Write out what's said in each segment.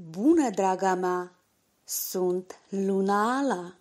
Bună, draga mea! Sunt Luna Ala!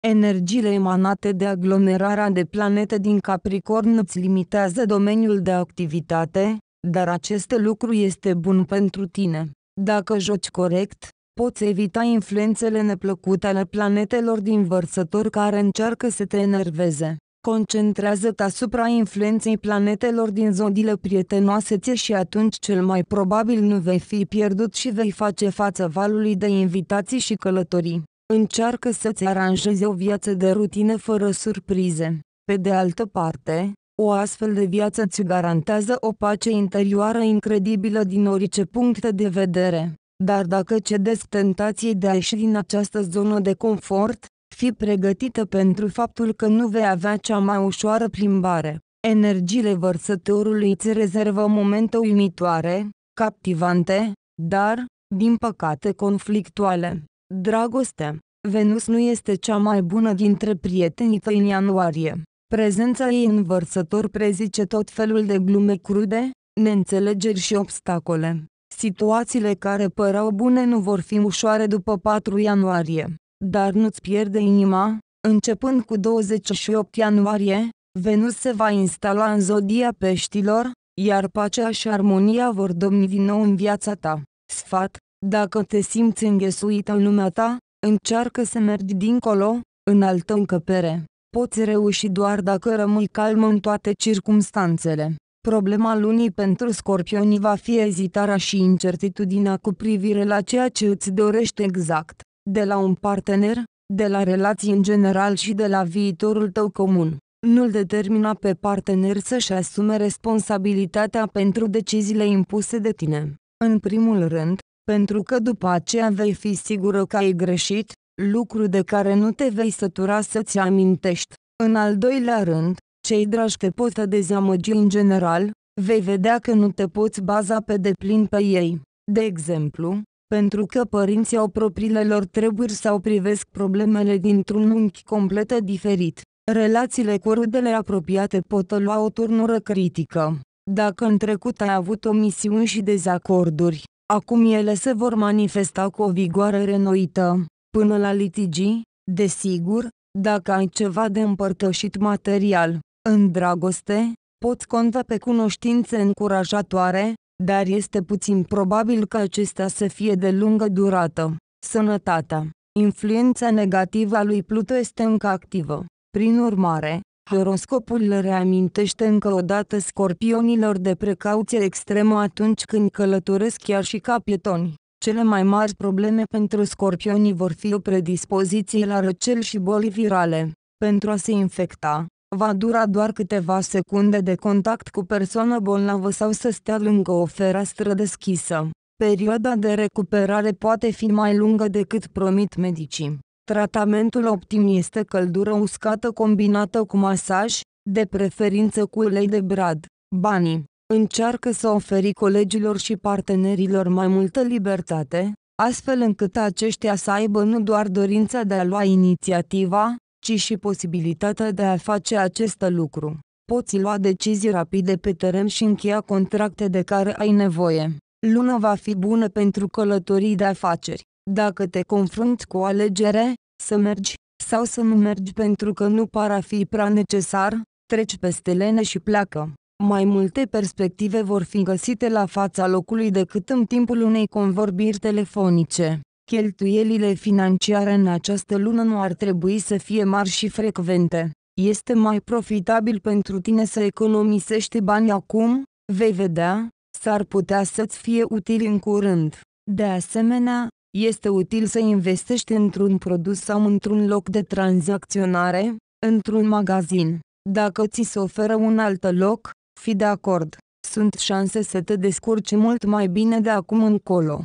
Energiile emanate de aglomerarea de planete din Capricorn îți limitează domeniul de activitate, dar acest lucru este bun pentru tine. Dacă joci corect, poți evita influențele neplăcute ale planetelor din vărsători care încearcă să te enerveze concentrează-te asupra influenței planetelor din zodiile prietenoase ție și atunci cel mai probabil nu vei fi pierdut și vei face față valului de invitații și călătorii. Încearcă să-ți aranjezi o viață de rutină fără surprize. Pe de altă parte, o astfel de viață îți garantează o pace interioară incredibilă din orice punct de vedere. Dar dacă cedezi tentației de a ieși din această zonă de confort, fi pregătită pentru faptul că nu vei avea cea mai ușoară plimbare. Energiile vărsătorului îți rezervă momente uimitoare, captivante, dar, din păcate conflictuale. Dragoste Venus nu este cea mai bună dintre prietenii tăi în ianuarie. Prezența ei în vărsător prezice tot felul de glume crude, neînțelegeri și obstacole. Situațiile care păreau bune nu vor fi ușoare după 4 ianuarie dar nu-ți pierde inima, începând cu 28 ianuarie, Venus se va instala în zodia peștilor, iar pacea și armonia vor domni din nou în viața ta. Sfat, dacă te simți înghesuit în lumea ta, încearcă să mergi dincolo, în altă încăpere. Poți reuși doar dacă rămâi calm în toate circumstanțele. Problema lunii pentru scorpionii va fi ezitarea și incertitudinea cu privire la ceea ce îți dorești exact de la un partener, de la relații în general și de la viitorul tău comun. Nu-l determina pe partener să-și asume responsabilitatea pentru deciziile impuse de tine. În primul rând, pentru că după aceea vei fi sigură că ai greșit, lucru de care nu te vei sătura să-ți amintești. În al doilea rând, cei dragi te pot dezamăgi în general, vei vedea că nu te poți baza pe deplin pe ei. De exemplu, pentru că părinții au propriile lor treburi sau privesc problemele dintr-un unghi complet diferit. Relațiile cu rudele apropiate pot lua o turnură critică. Dacă în trecut ai avut omisiuni și dezacorduri, acum ele se vor manifesta cu o vigoare renoită, până la litigii, desigur, dacă ai ceva de împărtășit material. În dragoste, poți conta pe cunoștințe încurajatoare, dar este puțin probabil ca acesta să fie de lungă durată. Sănătatea. Influența negativă a lui Pluto este încă activă. Prin urmare, horoscopul le reamintește încă o dată scorpionilor de precauție extremă atunci când călătoresc chiar și ca pietoni. Cele mai mari probleme pentru scorpionii vor fi o predispoziție la răcel și boli virale. Pentru a se infecta, va dura doar câteva secunde de contact cu persoană bolnavă sau să stea lângă o fereastră deschisă. Perioada de recuperare poate fi mai lungă decât promit medicii. Tratamentul optim este căldură uscată combinată cu masaj, de preferință cu ulei de brad. Banii încearcă să oferi colegilor și partenerilor mai multă libertate, astfel încât aceștia să aibă nu doar dorința de a lua inițiativa, ci și posibilitatea de a face acest lucru. Poți lua decizii rapide pe teren și încheia contracte de care ai nevoie. Luna va fi bună pentru călătorii de afaceri. Dacă te confrunți cu o alegere, să mergi sau să nu mergi pentru că nu par a fi prea necesar, treci peste lene și pleacă. Mai multe perspective vor fi găsite la fața locului decât în timpul unei convorbiri telefonice. Cheltuielile financiare în această lună nu ar trebui să fie mari și frecvente. Este mai profitabil pentru tine să economisești bani acum, vei vedea, s-ar putea să-ți fie util în curând. De asemenea, este util să investești într-un produs sau într-un loc de tranzacționare, într-un magazin. Dacă ți se oferă un alt loc, fi de acord. Sunt șanse să te descurci mult mai bine de acum încolo.